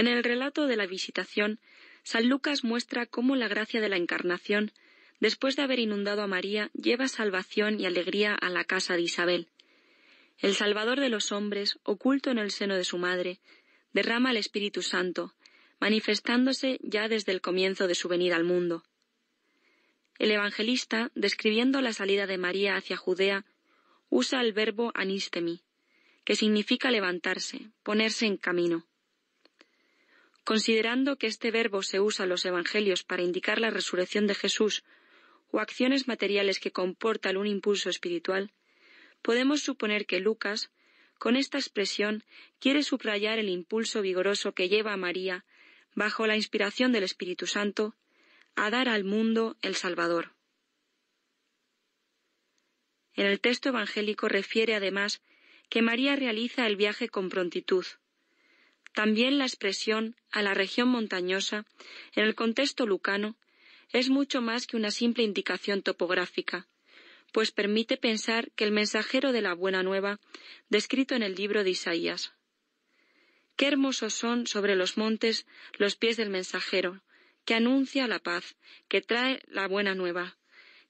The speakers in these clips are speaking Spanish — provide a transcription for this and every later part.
En el relato de la visitación, San Lucas muestra cómo la gracia de la Encarnación, después de haber inundado a María, lleva salvación y alegría a la casa de Isabel. El Salvador de los hombres, oculto en el seno de su madre, derrama el Espíritu Santo, manifestándose ya desde el comienzo de su venida al mundo. El evangelista, describiendo la salida de María hacia Judea, usa el verbo anistemi, que significa levantarse, ponerse en camino. Considerando que este verbo se usa en los Evangelios para indicar la resurrección de Jesús o acciones materiales que comportan un impulso espiritual, podemos suponer que Lucas, con esta expresión, quiere subrayar el impulso vigoroso que lleva a María, bajo la inspiración del Espíritu Santo, a dar al mundo el Salvador. En el texto evangélico refiere además que María realiza el viaje con prontitud, también la expresión a la región montañosa, en el contexto lucano, es mucho más que una simple indicación topográfica, pues permite pensar que el mensajero de la buena nueva, descrito en el libro de Isaías. Qué hermosos son sobre los montes los pies del mensajero, que anuncia la paz, que trae la buena nueva,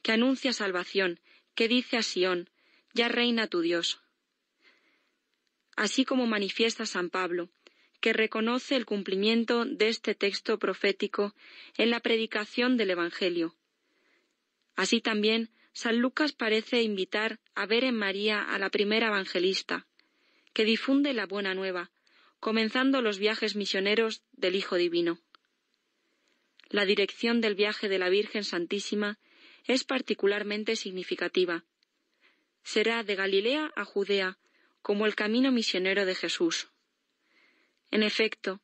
que anuncia salvación, que dice a Sión, ya reina tu Dios. Así como manifiesta San Pablo, que reconoce el cumplimiento de este texto profético en la predicación del Evangelio. Así también, San Lucas parece invitar a ver en María a la primera evangelista, que difunde la buena nueva, comenzando los viajes misioneros del Hijo Divino. La dirección del viaje de la Virgen Santísima es particularmente significativa. Será de Galilea a Judea, como el camino misionero de Jesús. En efecto,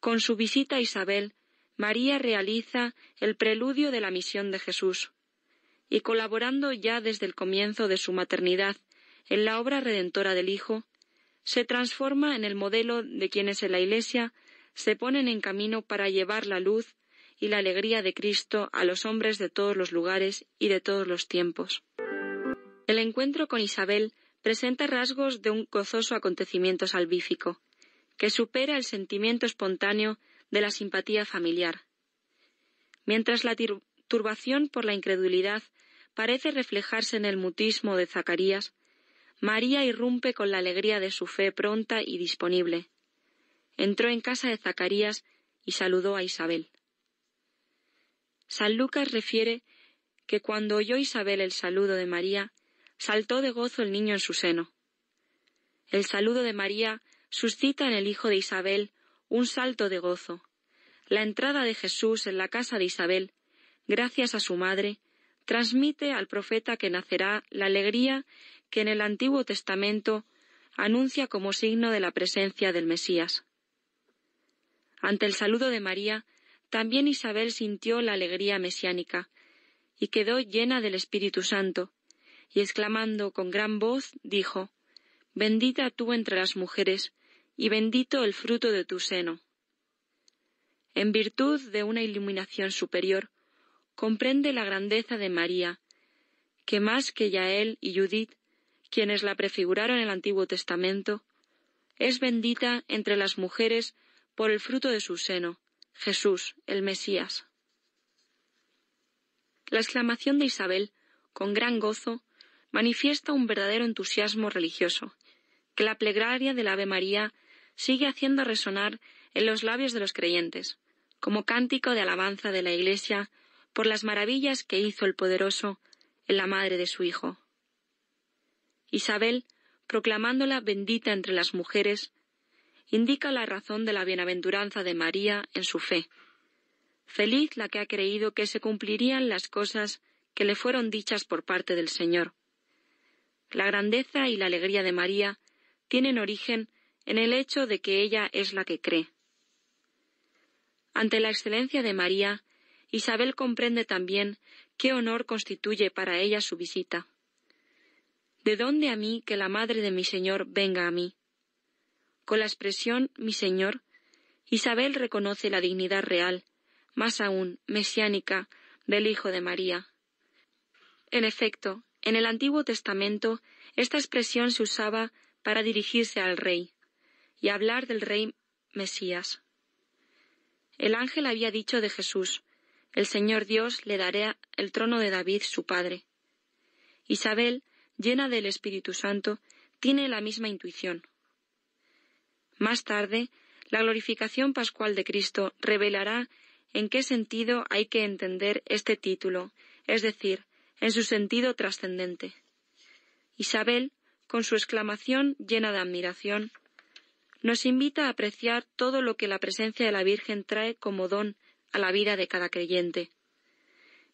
con su visita a Isabel, María realiza el preludio de la misión de Jesús, y colaborando ya desde el comienzo de su maternidad en la obra redentora del Hijo, se transforma en el modelo de quienes en la Iglesia se ponen en camino para llevar la luz y la alegría de Cristo a los hombres de todos los lugares y de todos los tiempos. El encuentro con Isabel presenta rasgos de un gozoso acontecimiento salvífico que supera el sentimiento espontáneo de la simpatía familiar. Mientras la turbación por la incredulidad parece reflejarse en el mutismo de Zacarías, María irrumpe con la alegría de su fe pronta y disponible. Entró en casa de Zacarías y saludó a Isabel. San Lucas refiere que cuando oyó Isabel el saludo de María, saltó de gozo el niño en su seno. El saludo de María suscita en el hijo de Isabel un salto de gozo. La entrada de Jesús en la casa de Isabel, gracias a su madre, transmite al profeta que nacerá la alegría que en el Antiguo Testamento anuncia como signo de la presencia del Mesías. Ante el saludo de María, también Isabel sintió la alegría mesiánica, y quedó llena del Espíritu Santo, y exclamando con gran voz, dijo, Bendita tú entre las mujeres, y bendito el fruto de tu seno. En virtud de una iluminación superior, comprende la grandeza de María, que más que Yael y Judith, quienes la prefiguraron en el Antiguo Testamento, es bendita entre las mujeres por el fruto de su seno, Jesús, el Mesías. La exclamación de Isabel, con gran gozo, manifiesta un verdadero entusiasmo religioso, que la plegaria del Ave María sigue haciendo resonar en los labios de los creyentes, como cántico de alabanza de la Iglesia por las maravillas que hizo el poderoso en la madre de su Hijo. Isabel, proclamándola bendita entre las mujeres, indica la razón de la bienaventuranza de María en su fe. Feliz la que ha creído que se cumplirían las cosas que le fueron dichas por parte del Señor. La grandeza y la alegría de María tienen origen en el hecho de que ella es la que cree. Ante la excelencia de María, Isabel comprende también qué honor constituye para ella su visita. ¿De dónde a mí que la madre de mi Señor venga a mí? Con la expresión mi Señor, Isabel reconoce la dignidad real, más aún mesiánica, del Hijo de María. En efecto, en el Antiguo Testamento esta expresión se usaba para dirigirse al rey y hablar del Rey Mesías. El ángel había dicho de Jesús, el Señor Dios le dará el trono de David su padre. Isabel, llena del Espíritu Santo, tiene la misma intuición. Más tarde, la glorificación pascual de Cristo revelará en qué sentido hay que entender este título, es decir, en su sentido trascendente. Isabel, con su exclamación llena de admiración, nos invita a apreciar todo lo que la presencia de la Virgen trae como don a la vida de cada creyente.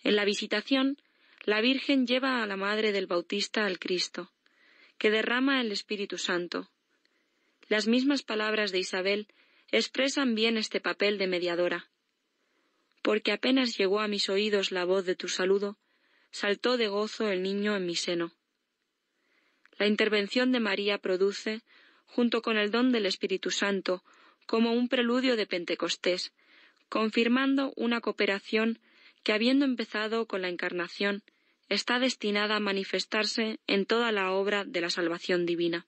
En la visitación, la Virgen lleva a la Madre del Bautista al Cristo, que derrama el Espíritu Santo. Las mismas palabras de Isabel expresan bien este papel de mediadora. Porque apenas llegó a mis oídos la voz de tu saludo, saltó de gozo el niño en mi seno. La intervención de María produce, junto con el don del Espíritu Santo, como un preludio de Pentecostés, confirmando una cooperación que, habiendo empezado con la Encarnación, está destinada a manifestarse en toda la obra de la salvación divina.